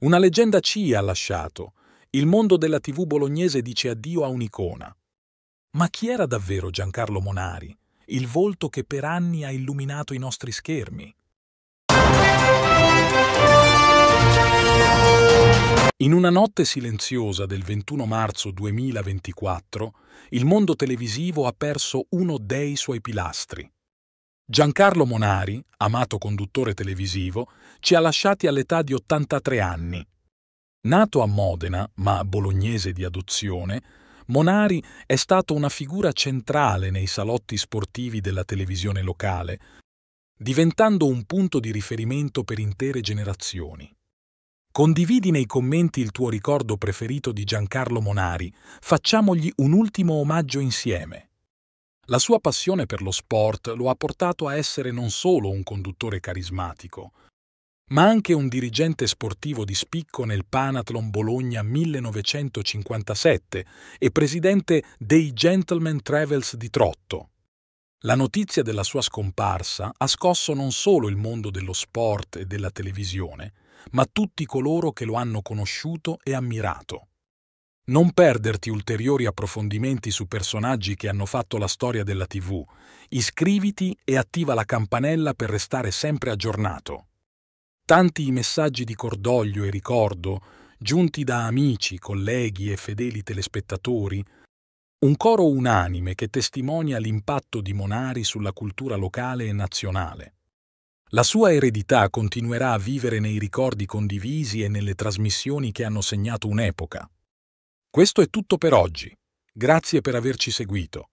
Una leggenda ci ha lasciato. Il mondo della TV bolognese dice addio a un'icona. Ma chi era davvero Giancarlo Monari, il volto che per anni ha illuminato i nostri schermi? In una notte silenziosa del 21 marzo 2024, il mondo televisivo ha perso uno dei suoi pilastri, Giancarlo Monari, amato conduttore televisivo, ci ha lasciati all'età di 83 anni. Nato a Modena, ma bolognese di adozione, Monari è stato una figura centrale nei salotti sportivi della televisione locale, diventando un punto di riferimento per intere generazioni. Condividi nei commenti il tuo ricordo preferito di Giancarlo Monari, facciamogli un ultimo omaggio insieme. La sua passione per lo sport lo ha portato a essere non solo un conduttore carismatico, ma anche un dirigente sportivo di spicco nel Panathlon Bologna 1957 e presidente dei Gentleman Travels di Trotto. La notizia della sua scomparsa ha scosso non solo il mondo dello sport e della televisione, ma tutti coloro che lo hanno conosciuto e ammirato. Non perderti ulteriori approfondimenti su personaggi che hanno fatto la storia della TV. Iscriviti e attiva la campanella per restare sempre aggiornato. Tanti i messaggi di cordoglio e ricordo, giunti da amici, colleghi e fedeli telespettatori, un coro unanime che testimonia l'impatto di Monari sulla cultura locale e nazionale. La sua eredità continuerà a vivere nei ricordi condivisi e nelle trasmissioni che hanno segnato un'epoca. Questo è tutto per oggi. Grazie per averci seguito.